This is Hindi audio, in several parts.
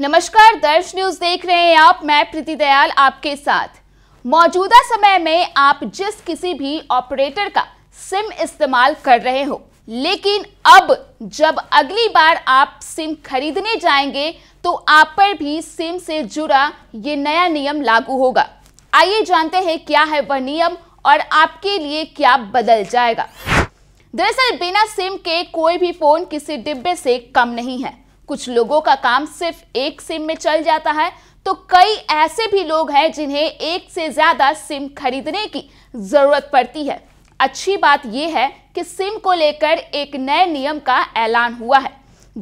नमस्कार दर्श न्यूज देख रहे हैं आप मैं प्रीति दयाल आपके साथ मौजूदा समय में आप जिस किसी भी ऑपरेटर का सिम इस्तेमाल कर रहे हो लेकिन अब जब अगली बार आप सिम खरीदने जाएंगे तो आप पर भी सिम से जुड़ा ये नया नियम लागू होगा आइए जानते हैं क्या है वह नियम और आपके लिए क्या बदल जाएगा दरअसल बिना सिम के कोई भी फोन किसी डिब्बे से कम नहीं है कुछ लोगों का काम सिर्फ एक सिम में चल जाता है तो कई ऐसे भी लोग हैं जिन्हें एक से ज़्यादा सिम खरीदने की ज़रूरत पड़ती है अच्छी बात यह है कि सिम को लेकर एक नए नियम का ऐलान हुआ है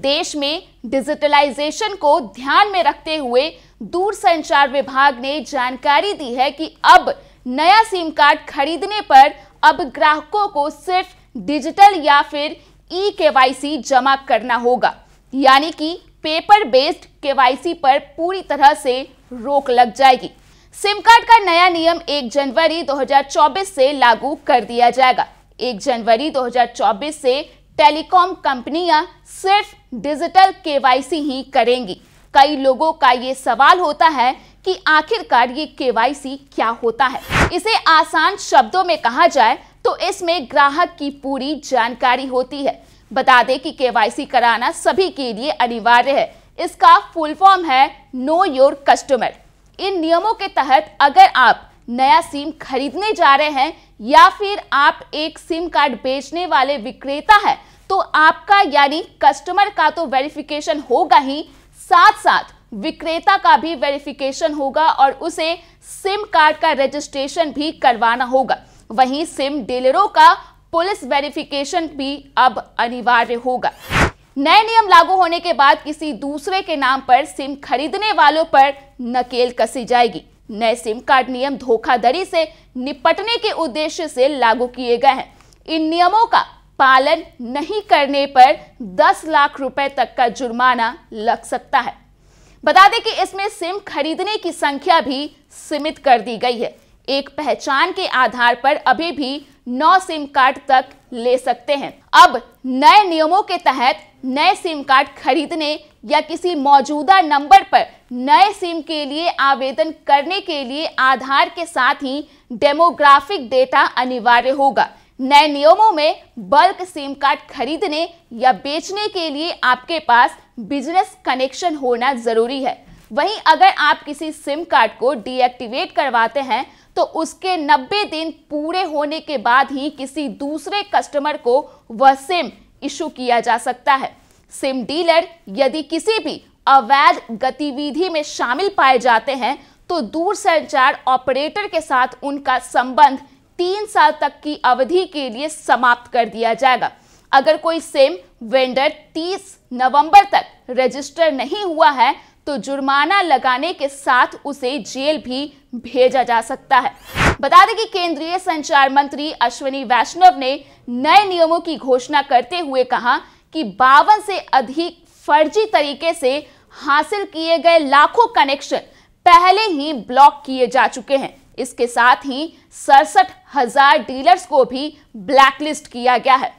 देश में डिजिटलाइजेशन को ध्यान में रखते हुए दूरसंचार विभाग ने जानकारी दी है कि अब नया सिम कार्ड खरीदने पर अब ग्राहकों को सिर्फ डिजिटल या फिर ई e जमा करना होगा यानी कि पेपर बेस्ड केवाईसी पर पूरी तरह से रोक लग जाएगी सिम कार्ड का नया नियम 1 जनवरी 2024 से लागू कर दिया जाएगा 1 जनवरी 2024 से टेलीकॉम कंपनियां सिर्फ डिजिटल केवाईसी ही करेंगी कई लोगों का ये सवाल होता है कि आखिरकार ये केवाईसी क्या होता है इसे आसान शब्दों में कहा जाए तो इसमें ग्राहक की पूरी जानकारी होती है बता दें कि केवाईसी कराना सभी के लिए अनिवार्य है इसका फुल फॉर्म है नो योर कस्टमर इन नियमों के तहत अगर आप नया सिम खरीदने जा रहे हैं या फिर आप एक सिम कार्ड बेचने वाले विक्रेता हैं तो आपका यानी कस्टमर का तो वेरिफिकेशन होगा ही साथ साथ विक्रेता का भी वेरिफिकेशन होगा और उसे सिम कार्ड का रजिस्ट्रेशन भी करवाना होगा वहीं सिम डीलरों का पुलिस वेरिफिकेशन भी अब अनिवार्य होगा नए नियम लागू होने के बाद किसी दूसरे के नाम पर सिम खरीदने वालों पर नकेल कसी जाएगी नए सिम कार्ड नियम धोखाधड़ी से निपटने के उद्देश्य से लागू किए गए हैं इन नियमों का पालन नहीं करने पर 10 लाख रुपए तक का जुर्माना लग सकता है बता दें कि इसमें सिम खरीदने की संख्या भी सीमित कर दी गई है एक पहचान के आधार पर अभी भी नौ सिम कार्ड तक ले सकते हैं अब नए नियमों के तहत नए सिम कार्ड खरीदने या किसी मौजूदा नंबर पर नए सिम के लिए आवेदन करने के लिए आधार के साथ ही डेमोग्राफिक डेटा अनिवार्य होगा नए नियमों में बल्क सिम कार्ड खरीदने या बेचने के लिए आपके पास बिजनेस कनेक्शन होना जरूरी है वहीं अगर आप किसी सिम कार्ड को डीएक्टिवेट करवाते हैं तो उसके 90 दिन पूरे होने के बाद ही किसी दूसरे कस्टमर को वह सिम इशू किया जा सकता है सिम डीलर यदि किसी भी अवैध गतिविधि में शामिल पाए जाते हैं तो दूरसंचार ऑपरेटर के साथ उनका संबंध तीन साल तक की अवधि के लिए समाप्त कर दिया जाएगा अगर कोई सिम वेंडर 30 नवंबर तक रजिस्टर नहीं हुआ है तो जुर्माना लगाने के साथ उसे जेल भी भेजा जा सकता है बता दें कि केंद्रीय संचार मंत्री अश्विनी वैष्णव ने नए नियमों की घोषणा करते हुए कहा कि बावन से अधिक फर्जी तरीके से हासिल किए गए लाखों कनेक्शन पहले ही ब्लॉक किए जा चुके हैं इसके साथ ही सड़सठ हजार डीलर्स को भी ब्लैकलिस्ट किया गया है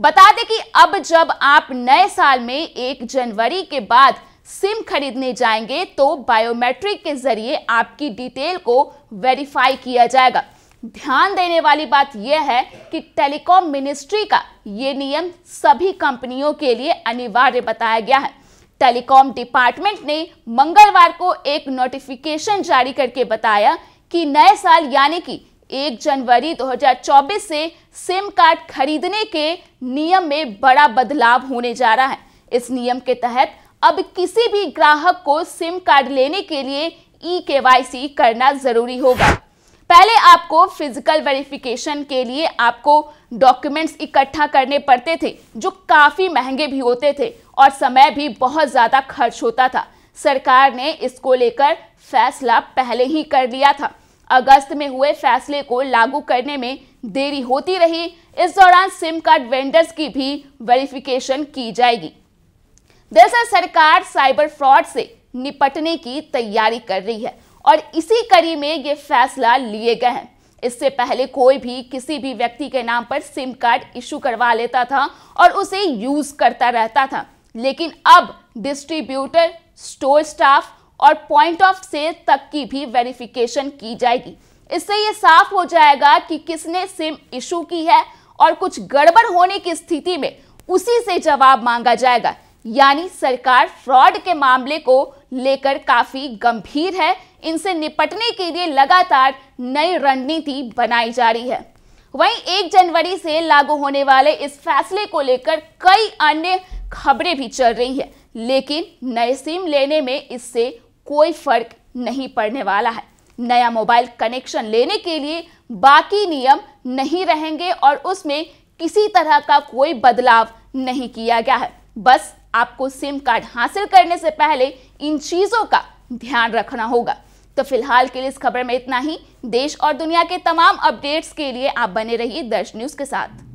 बता दें कि अब जब आप नए साल में एक जनवरी के बाद सिम खरीदने जाएंगे तो बायोमेट्रिक के जरिए आपकी डिटेल को वेरीफाई किया जाएगा ध्यान देने वाली बात यह है कि टेलीकॉम मिनिस्ट्री का ये नियम सभी कंपनियों के लिए अनिवार्य बताया गया है टेलीकॉम डिपार्टमेंट ने मंगलवार को एक नोटिफिकेशन जारी करके बताया कि नए साल यानी कि 1 जनवरी 2024 से सिम कार्ड खरीदने के नियम में बड़ा बदलाव होने जा रहा है इस नियम के तहत अब किसी भी ग्राहक को सिम कार्ड लेने के लिए ई के करना जरूरी होगा पहले आपको फिजिकल वेरिफिकेशन के लिए आपको डॉक्यूमेंट्स इकट्ठा करने पड़ते थे जो काफ़ी महंगे भी होते थे और समय भी बहुत ज़्यादा खर्च होता था सरकार ने इसको लेकर फैसला पहले ही कर लिया था अगस्त में हुए फैसले को लागू करने में देरी होती रही इस दौरान सिम कार्ड वेंडर्स की भी वेरिफिकेशन की जाएगी दरअसल सरकार साइबर फ्रॉड से निपटने की तैयारी कर रही है और इसी कड़ी में ये फैसला लिए गए हैं इससे पहले कोई भी किसी भी व्यक्ति के नाम पर सिम कार्ड इशू करवा लेता था और उसे यूज करता रहता था लेकिन अब डिस्ट्रीब्यूटर स्टोर स्टाफ और पॉइंट ऑफ सेल तक की भी वेरिफिकेशन की जाएगी इससे ये साफ हो जाएगा कि किसने सिम इशू की है और कुछ गड़बड़ होने की स्थिति में उसी से जवाब मांगा जाएगा यानी सरकार फ्रॉड के मामले को लेकर काफ़ी गंभीर है इनसे निपटने के लिए लगातार नई रणनीति बनाई जा रही है वहीं एक जनवरी से लागू होने वाले इस फैसले को लेकर कई अन्य खबरें भी चल रही है लेकिन नए सिम लेने में इससे कोई फर्क नहीं पड़ने वाला है नया मोबाइल कनेक्शन लेने के लिए बाकी नियम नहीं रहेंगे और उसमें किसी तरह का कोई बदलाव नहीं किया गया है बस आपको सिम कार्ड हासिल करने से पहले इन चीज़ों का ध्यान रखना होगा तो फिलहाल के लिए इस खबर में इतना ही देश और दुनिया के तमाम अपडेट्स के लिए आप बने रहिए दर्श न्यूज़ के साथ